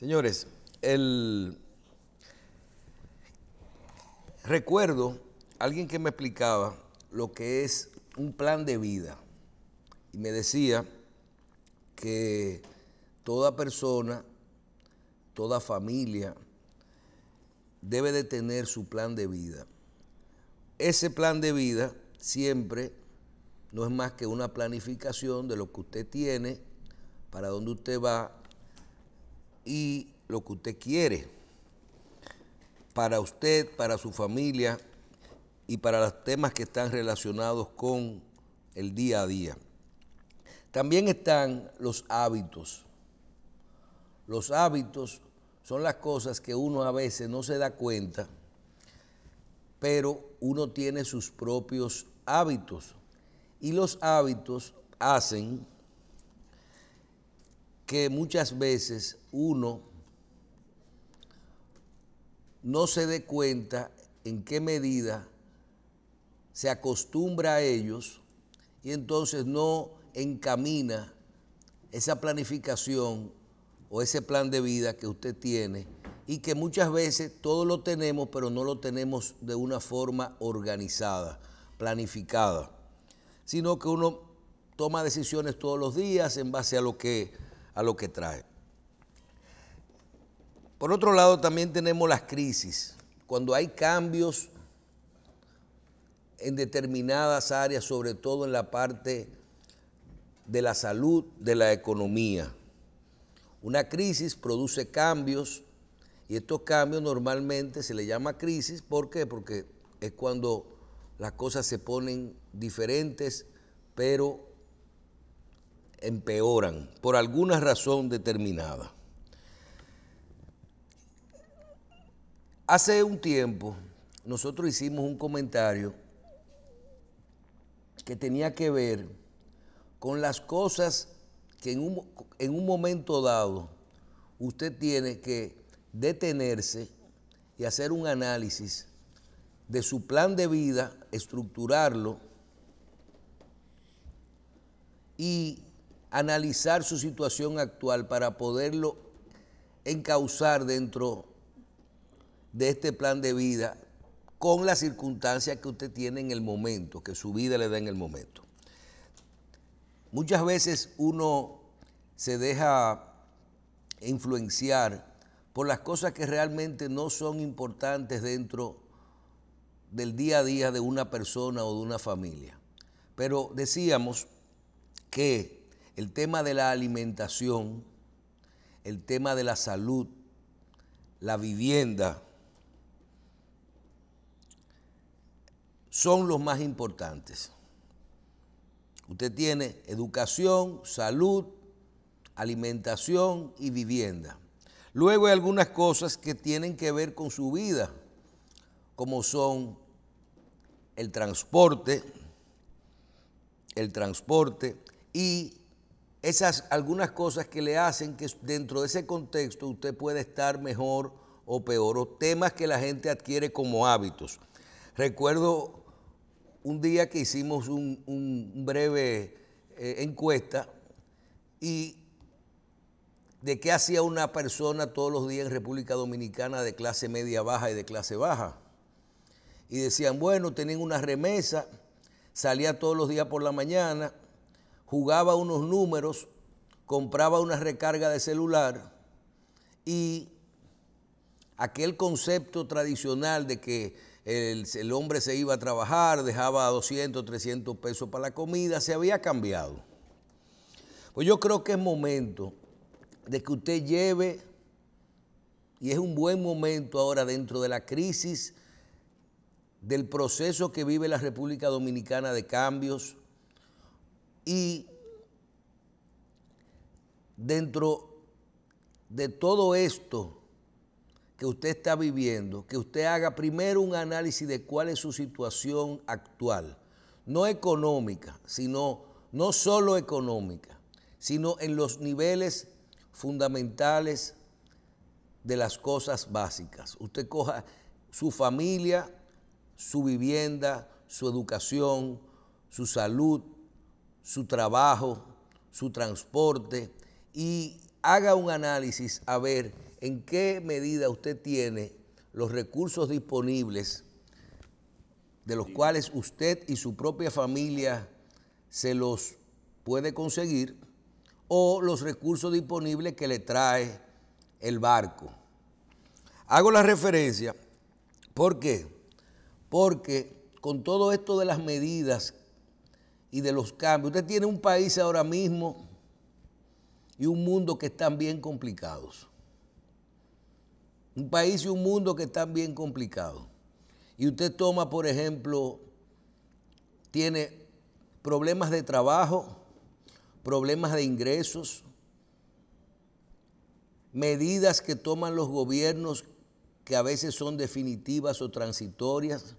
Señores, recuerdo recuerdo alguien que me explicaba lo que es un plan de vida y me decía que toda persona, toda familia debe de tener su plan de vida. Ese plan de vida siempre no es más que una planificación de lo que usted tiene, para dónde usted va, y lo que usted quiere para usted, para su familia y para los temas que están relacionados con el día a día. También están los hábitos. Los hábitos son las cosas que uno a veces no se da cuenta, pero uno tiene sus propios hábitos. Y los hábitos hacen que muchas veces uno no se dé cuenta en qué medida se acostumbra a ellos y entonces no encamina esa planificación o ese plan de vida que usted tiene y que muchas veces todo lo tenemos, pero no lo tenemos de una forma organizada, planificada, sino que uno toma decisiones todos los días en base a lo que a lo que trae. Por otro lado, también tenemos las crisis, cuando hay cambios en determinadas áreas, sobre todo en la parte de la salud, de la economía. Una crisis produce cambios y estos cambios normalmente se le llama crisis, ¿por qué? Porque es cuando las cosas se ponen diferentes, pero empeoran por alguna razón determinada. Hace un tiempo nosotros hicimos un comentario que tenía que ver con las cosas que en un, momento dado usted tiene que detenerse y hacer un análisis de su plan de vida, estructurarlo y analizar su situación actual para poderlo encauzar dentro de este plan de vida con las circunstancias que usted tiene en el momento, que su vida le da en el momento. Muchas veces uno se deja influenciar por las cosas que realmente no son importantes dentro del día a día de una persona o de una familia. Pero decíamos que el tema de la alimentación, el tema de la salud, la vivienda, son los más importantes. Usted tiene educación, salud, alimentación y vivienda. Luego hay algunas cosas que tienen que ver con su vida, como son el transporte, el transporte y esas algunas cosas que le hacen que dentro de ese contexto usted puede estar mejor o peor, o temas que la gente adquiere como hábitos. Recuerdo un día que hicimos un, breve eh, encuesta y de qué hacía una persona todos los días en República Dominicana de clase media baja y de clase baja. Y decían, bueno, tenían una remesa, salía todos los días por la mañana, jugaba unos números, compraba una recarga de celular y aquel concepto tradicional de que el, hombre se iba a trabajar, dejaba 200, 300 pesos para la comida, se había cambiado. Pues yo creo que es momento de que usted lleve, y es un buen momento ahora dentro de la crisis, del proceso que vive la República Dominicana de cambios, y dentro de todo esto que usted está viviendo, que usted haga primero un análisis de cuál es su situación actual, no económica, sino no solo económica, sino en los niveles fundamentales de las cosas básicas. Usted coja su familia, su vivienda, su educación, su salud, su trabajo, su transporte y haga un análisis a ver en qué medida usted tiene los recursos disponibles de los cuales usted y su propia familia se los puede conseguir o los recursos disponibles que le trae el barco. Hago la referencia, ¿por qué? Porque con todo esto de las medidas y de los cambios. Usted tiene un país ahora mismo y un mundo que están bien complicados. Un país y un mundo que están bien complicados. Y usted toma, por ejemplo, tiene problemas de trabajo, problemas de ingresos, medidas que toman los gobiernos que a veces son definitivas o transitorias.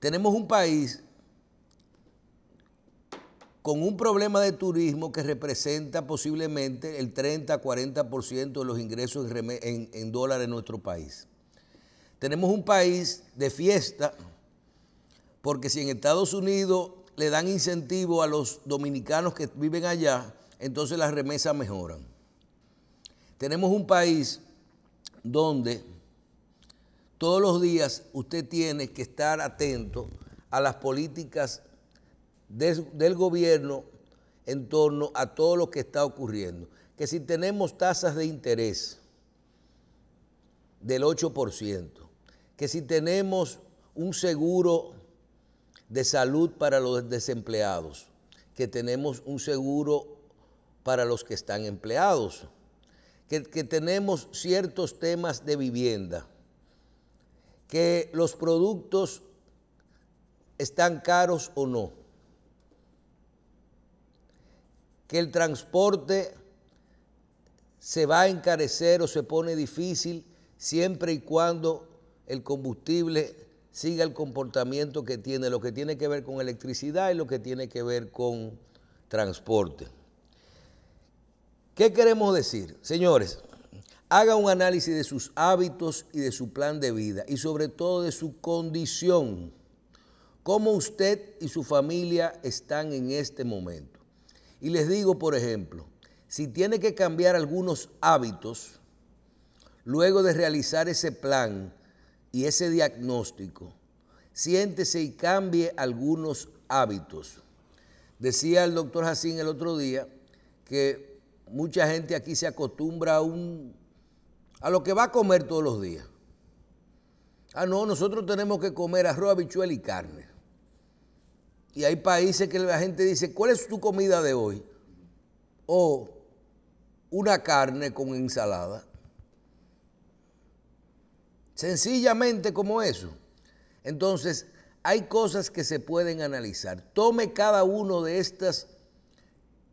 Tenemos un país con un problema de turismo que representa posiblemente el 30-40% de los ingresos en, en dólares en nuestro país. Tenemos un país de fiesta, porque si en Estados Unidos le dan incentivo a los dominicanos que viven allá, entonces las remesas mejoran. Tenemos un país donde todos los días usted tiene que estar atento a las políticas del gobierno en torno a todo lo que está ocurriendo. Que si tenemos tasas de interés del 8%, que si tenemos un seguro de salud para los desempleados, que tenemos un seguro para los que están empleados, que, que, tenemos ciertos temas de vivienda, que los productos están caros o no. que el transporte se va a encarecer o se pone difícil siempre y cuando el combustible siga el comportamiento que tiene, lo que tiene que ver con electricidad y lo que tiene que ver con transporte. ¿Qué queremos decir? Señores, haga un análisis de sus hábitos y de su plan de vida y sobre todo de su condición, cómo usted y su familia están en este momento. Y les digo, por ejemplo, si tiene que cambiar algunos hábitos, luego de realizar ese plan y ese diagnóstico, siéntese y cambie algunos hábitos. Decía el doctor Jacín el otro día que mucha gente aquí se acostumbra a, un, a lo que va a comer todos los días. Ah, no, nosotros tenemos que comer arroz, habichuel y carne. Y hay países que la gente dice, ¿cuál es tu comida de hoy? O una carne con ensalada. Sencillamente como eso. Entonces, hay cosas que se pueden analizar. Tome cada uno de estas,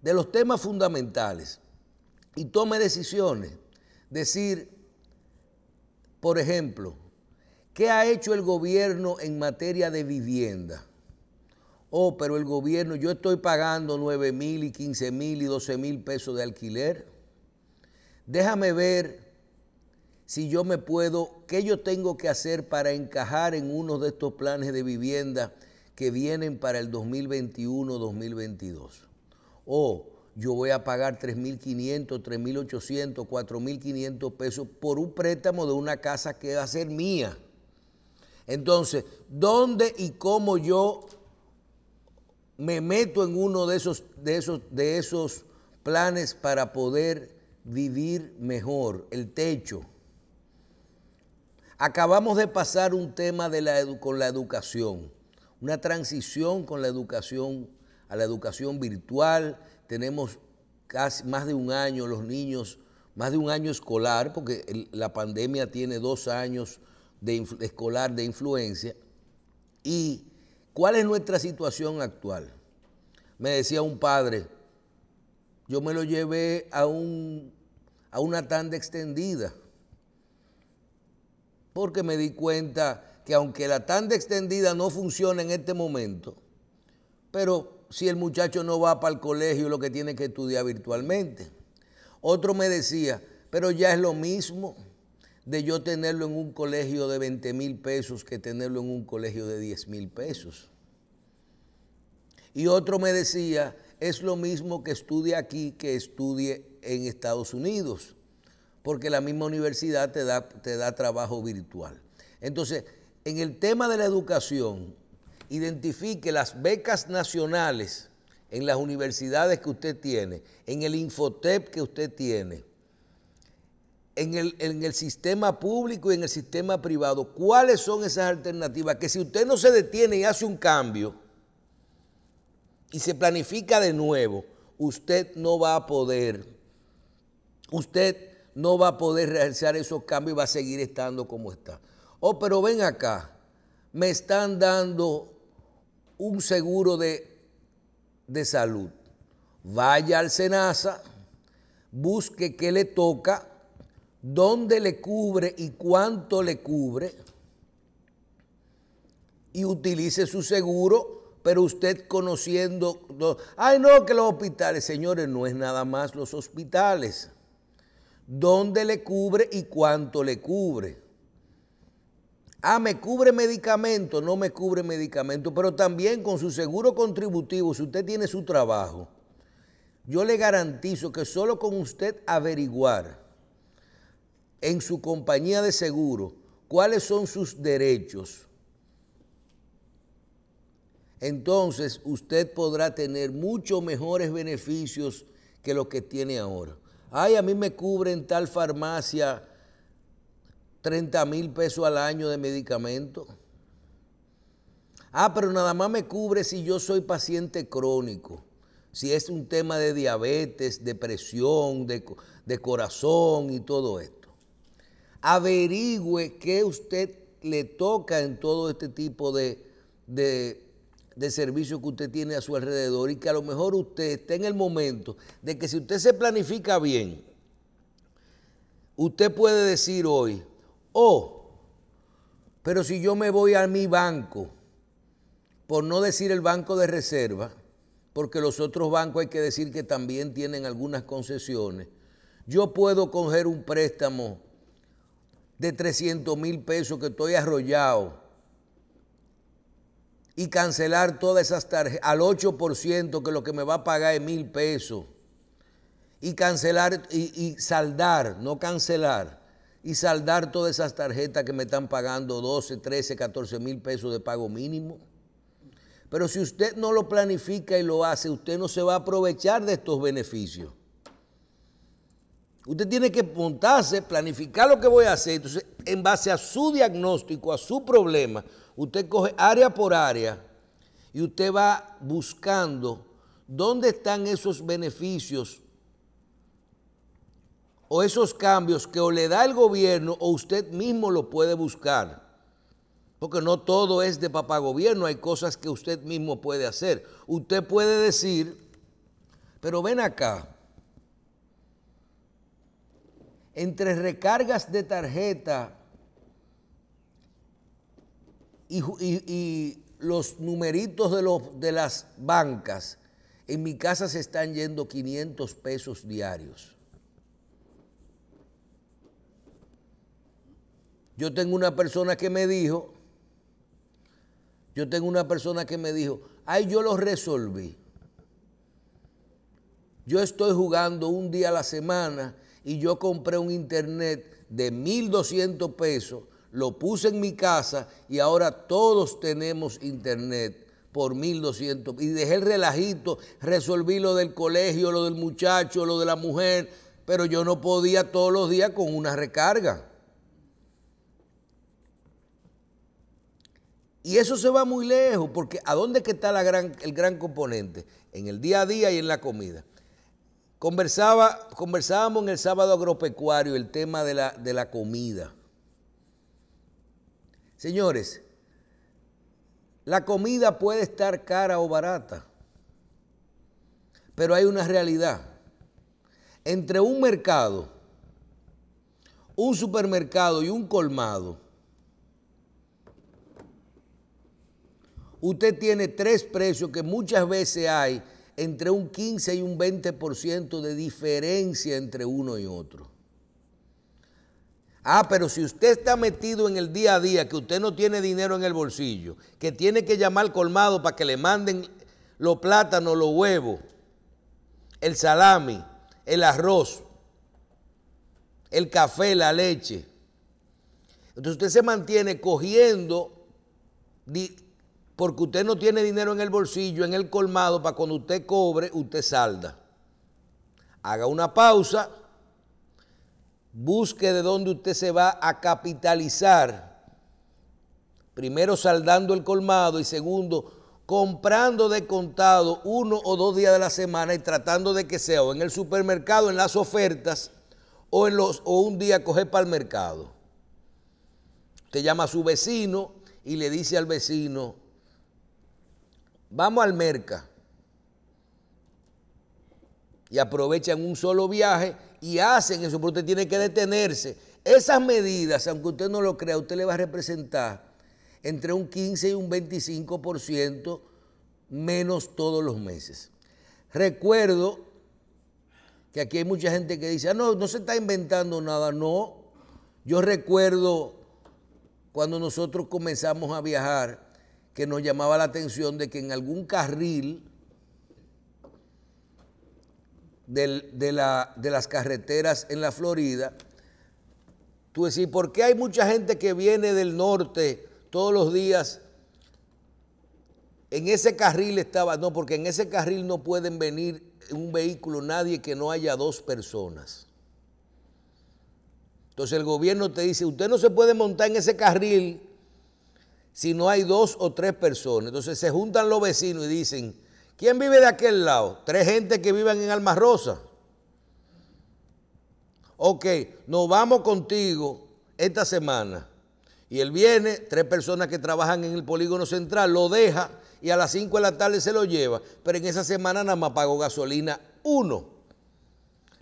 de los temas fundamentales y tome decisiones. Decir, por ejemplo, ¿qué ha hecho el gobierno en materia de vivienda? Oh, pero el gobierno, yo estoy pagando 9 mil y 15 mil y 12 mil pesos de alquiler. Déjame ver si yo me puedo, qué yo tengo que hacer para encajar en uno de estos planes de vivienda que vienen para el 2021-2022. O yo voy a pagar 3.500, 3.800, 4.500 pesos por un préstamo de una casa que va a ser mía. Entonces, ¿dónde y cómo yo me meto en uno de esos, de esos, de esos planes para poder vivir mejor, el techo. Acabamos de pasar un tema de la con la educación, una transición con la educación a la educación virtual. Tenemos casi más de un año los niños, más de un año escolar, porque la pandemia tiene dos años de escolar de influencia y ¿Cuál es nuestra situación actual? Me decía un padre, yo me lo llevé a, un, a una tanda extendida, porque me di cuenta que aunque la tanda extendida no funciona en este momento, pero si el muchacho no va para el colegio, lo que tiene que estudiar virtualmente. Otro me decía, pero ya es lo mismo de yo tenerlo en un colegio de 20 mil pesos que tenerlo en un colegio de 10 mil pesos. Y otro me decía, es lo mismo que estudie aquí que estudie en Estados Unidos, porque la misma universidad te da, te da trabajo virtual. Entonces, en el tema de la educación, identifique las becas nacionales en las universidades que usted tiene, en el Infotep que usted tiene, en el, sistema público y en el sistema privado, ¿cuáles son esas alternativas? Que si usted no se detiene y hace un cambio y se planifica de nuevo, usted no va a poder, usted no va a poder realizar esos cambios y va a seguir estando como está. Oh, pero ven acá, me están dando un seguro de, de salud. Vaya al SENASA, busque qué le toca dónde le cubre y cuánto le cubre y utilice su seguro, pero usted conociendo... Ay, no, que los hospitales, señores, no es nada más los hospitales. ¿Dónde le cubre y cuánto le cubre? Ah, me cubre medicamento, no me cubre medicamento, pero también con su seguro contributivo, si usted tiene su trabajo, yo le garantizo que solo con usted averiguar en su compañía de seguro, cuáles son sus derechos, entonces usted podrá tener muchos mejores beneficios que los que tiene ahora. Ay, a mí me cubren tal farmacia 30 mil pesos al año de medicamento. Ah, pero nada más me cubre si yo soy paciente crónico, si es un tema de diabetes, depresión, de, de corazón y todo esto averigüe qué usted le toca en todo este tipo de, de, servicios que usted tiene a su alrededor y que a lo mejor usted esté en el momento de que si usted se planifica bien, usted puede decir hoy, oh, pero si yo me voy a mi banco, por no decir el banco de reserva, porque los otros bancos hay que decir que también tienen algunas concesiones, yo puedo coger un préstamo de 300 mil pesos que estoy arrollado y cancelar todas esas tarjetas al 8% que lo que me va a pagar es mil pesos y cancelar y, y, saldar, no cancelar, y saldar todas esas tarjetas que me están pagando 12, 13, 14 mil pesos de pago mínimo. Pero si usted no lo planifica y lo hace, usted no se va a aprovechar de estos beneficios. Usted tiene que montarse, planificar lo que voy a hacer. Entonces, en base a su diagnóstico, a su problema, usted coge área por área y usted va buscando dónde están esos beneficios o esos cambios que o le da el gobierno o usted mismo lo puede buscar. Porque no todo es de papá gobierno, hay cosas que usted mismo puede hacer. Usted puede decir, pero ven acá, entre recargas de tarjeta y, los numeritos de, los, de las bancas, en mi casa se están yendo 500 pesos diarios. Yo tengo una persona que me dijo, yo tengo una persona que me dijo, ay, yo lo resolví. Yo estoy jugando un día a la semana y yo compré un internet de 1.200 pesos, lo puse en mi casa y ahora todos tenemos internet por 1.200. Y dejé el relajito, resolví lo del colegio, lo del muchacho, lo de la mujer, pero yo no podía todos los días con una recarga. Y eso se va muy lejos, porque ¿a dónde que está el gran componente? En el día a día y en la comida. Conversaba, conversábamos en el sábado agropecuario el tema de la, de la comida. Señores, la comida puede estar cara o barata, pero hay una realidad. Entre un mercado, un supermercado y un colmado, usted tiene tres precios que muchas veces hay entre un 15 y un 20% de diferencia entre uno y otro. Ah, pero si usted está metido en el día a día, que usted no tiene dinero en el bolsillo, que tiene que llamar al colmado para que le manden los plátanos, los huevos, el salami, el arroz, el café, la leche. Entonces usted se mantiene cogiendo porque usted no tiene dinero en el bolsillo, en el colmado, para cuando usted cobre, usted salda. Haga una pausa, busque de dónde usted se va a capitalizar, primero saldando el colmado y segundo, comprando de contado uno o dos días de la semana y tratando de que sea o en el supermercado, en las ofertas, o, en los, o un día coger para el mercado. Usted llama a su vecino y le dice al vecino, vamos al Merca y aprovechan un solo viaje y hacen eso, pero usted tiene que detenerse. Esas medidas, aunque usted no lo crea, usted le va a representar entre un 15 y un 25% menos todos los meses. Recuerdo que aquí hay mucha gente que dice, ah, no, no se está inventando nada, no. Yo recuerdo cuando nosotros comenzamos a viajar, que nos llamaba la atención de que en algún carril de, de las carreteras en la Florida, tú decís, ¿por qué hay mucha gente que viene del norte todos los días? En ese carril estaba, no, porque en ese carril no pueden venir un vehículo, nadie que no haya dos personas. Entonces el gobierno te dice, usted no se puede montar en ese carril si no hay dos o tres personas. Entonces se juntan los vecinos y dicen, ¿quién vive de aquel lado? Tres gente que viven en almarrosa. Rosa. Ok, nos vamos contigo esta semana. Y él viene... tres personas que trabajan en el polígono central lo deja y a las cinco de la tarde se lo lleva. Pero en esa semana nada más pagó gasolina uno.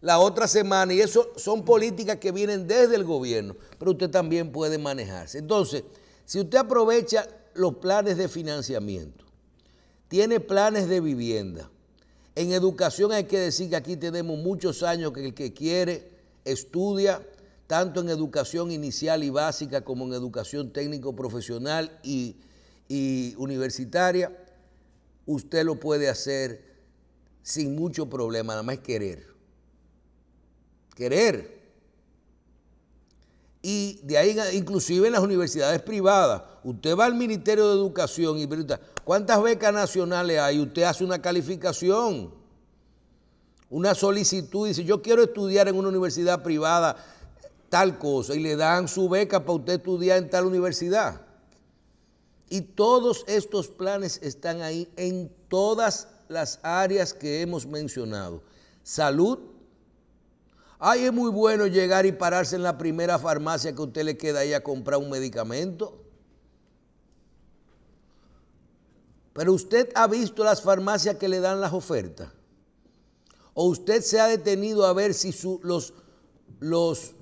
La otra semana, y eso son políticas que vienen desde el gobierno, pero usted también puede manejarse. Entonces, si usted aprovecha los planes de financiamiento, tiene planes de vivienda, en educación hay que decir que aquí tenemos muchos años que el que quiere estudia, tanto en educación inicial y básica como en educación técnico-profesional y, universitaria, usted lo puede hacer sin mucho problema, nada más querer. Querer y de ahí inclusive en las universidades privadas. Usted va al Ministerio de Educación y pregunta, ¿cuántas becas nacionales hay? Usted hace una calificación, una solicitud, y dice, yo quiero estudiar en una universidad privada tal cosa, y le dan su beca para usted estudiar en tal universidad. Y todos estos planes están ahí en todas las áreas que hemos mencionado. Salud, Ay, es muy bueno llegar y pararse en la primera farmacia que usted le queda ahí a comprar un medicamento. Pero usted ha visto las farmacias que le dan las ofertas. O usted se ha detenido a ver si los, los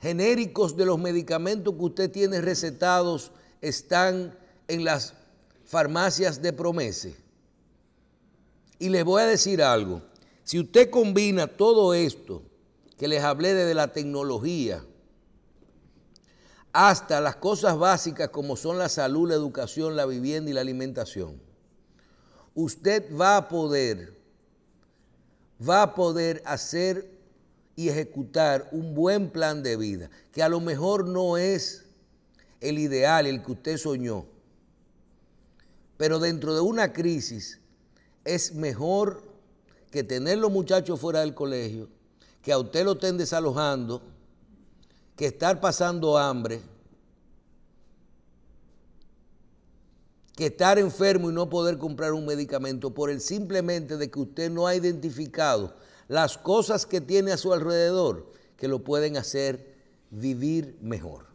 genéricos de los medicamentos que usted tiene recetados están en las farmacias de promese. Y le voy a decir algo. Si usted combina todo esto que les hablé desde la tecnología hasta las cosas básicas como son la salud, la educación, la vivienda y la alimentación, usted va a poder, va a poder hacer y ejecutar un buen plan de vida, que a lo mejor no es el ideal, el que usted soñó, pero dentro de una crisis es mejor que tener los muchachos fuera del colegio, que a usted lo estén desalojando, que estar pasando hambre, que estar enfermo y no poder comprar un medicamento por el simplemente de que usted no ha identificado las cosas que tiene a su alrededor que lo pueden hacer vivir mejor.